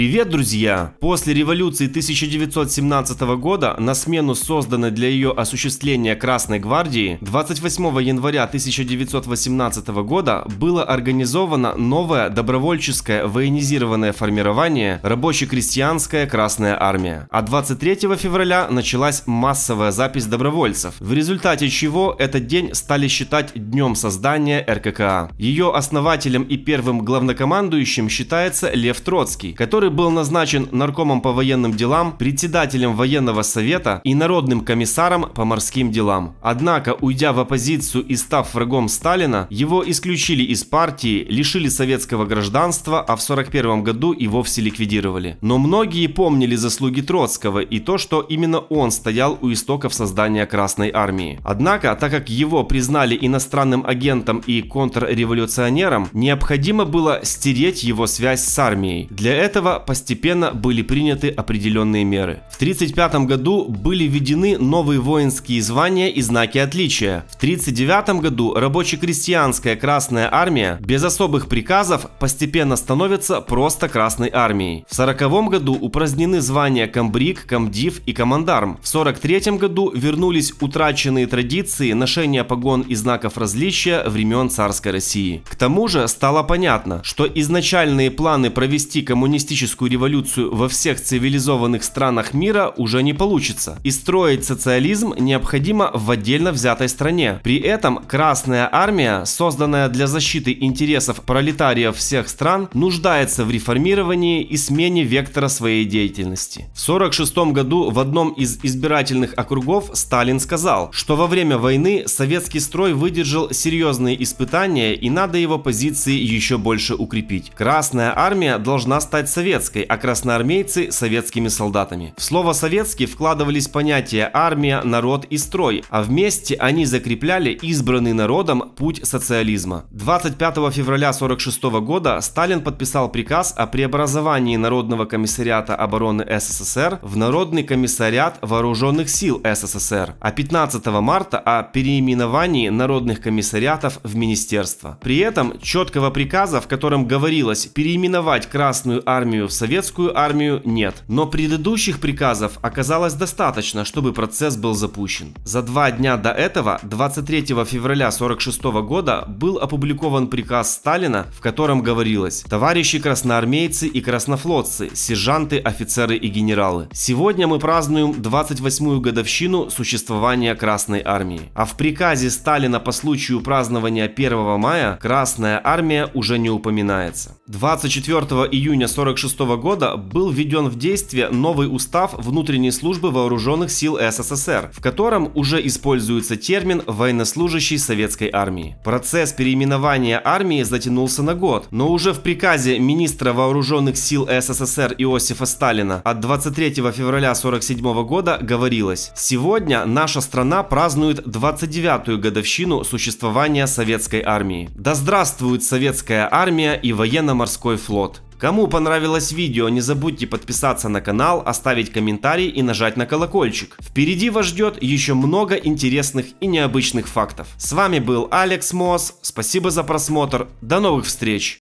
Привет, друзья! После революции 1917 года на смену созданной для ее осуществления Красной Гвардии 28 января 1918 года было организовано новое добровольческое военизированное формирование рабоче-крестьянская Красная Армия. А 23 февраля началась массовая запись добровольцев, в результате чего этот день стали считать днем создания РККА. Ее основателем и первым главнокомандующим считается Лев Троцкий, который который был назначен наркомом по военным делам, председателем военного совета и народным комиссаром по морским делам. Однако, уйдя в оппозицию и став врагом Сталина, его исключили из партии, лишили советского гражданства, а в 1941 году и вовсе ликвидировали. Но многие помнили заслуги Троцкого и то, что именно он стоял у истоков создания Красной Армии. Однако, так как его признали иностранным агентом и контрреволюционером, необходимо было стереть его связь с армией. Для этого постепенно были приняты определенные меры. В 1935 году были введены новые воинские звания и знаки отличия. В 1939 году рабоче-крестьянская Красная Армия без особых приказов постепенно становится просто Красной Армией. В 1940 году упразднены звания комбриг, комдив и командарм. В 1943 году вернулись утраченные традиции ношения погон и знаков различия времен царской России. К тому же стало понятно, что изначальные планы провести коммунистическую демократическую революцию во всех цивилизованных странах мира уже не получится. И строить социализм необходимо в отдельно взятой стране. При этом Красная Армия, созданная для защиты интересов пролетариев всех стран, нуждается в реформировании и смене вектора своей деятельности. В 1946 году в одном из избирательных округов Сталин сказал, что во время войны советский строй выдержал серьезные испытания и надо его позиции еще больше укрепить. Красная Армия должна стать советом советской, а красноармейцы – советскими солдатами. В слово «советский» вкладывались понятия «армия», «народ» и «строй», а вместе они закрепляли избранный народом путь социализма. 25 февраля 1946 года Сталин подписал приказ о преобразовании Народного комиссариата обороны СССР в Народный комиссариат вооруженных сил СССР, а 15 марта о переименовании народных комиссариатов в министерство. При этом четкого приказа, в котором говорилось переименовать Красную армию армию в советскую армию нет. Но предыдущих приказов оказалось достаточно, чтобы процесс был запущен. За два дня до этого, 23 февраля 1946 года, был опубликован приказ Сталина, в котором говорилось «Товарищи красноармейцы и краснофлотцы, сержанты, офицеры и генералы, сегодня мы празднуем 28-ю годовщину существования Красной Армии. А в приказе Сталина по случаю празднования 1 мая Красная Армия уже не упоминается. 24 июня 1946 1996 года был введен в действие новый устав внутренней службы вооруженных сил СССР, в котором уже используется термин «военнослужащий советской армии». Процесс переименования армии затянулся на год, но уже в приказе министра вооруженных сил СССР Иосифа Сталина от 23 февраля 1947 года говорилось «Сегодня наша страна празднует 29-ю годовщину существования советской армии. Да здравствует советская армия и военно-морской флот! Кому понравилось видео, не забудьте подписаться на канал, оставить комментарий и нажать на колокольчик. Впереди вас ждет еще много интересных и необычных фактов. С вами был Алекс Мосс, спасибо за просмотр, до новых встреч!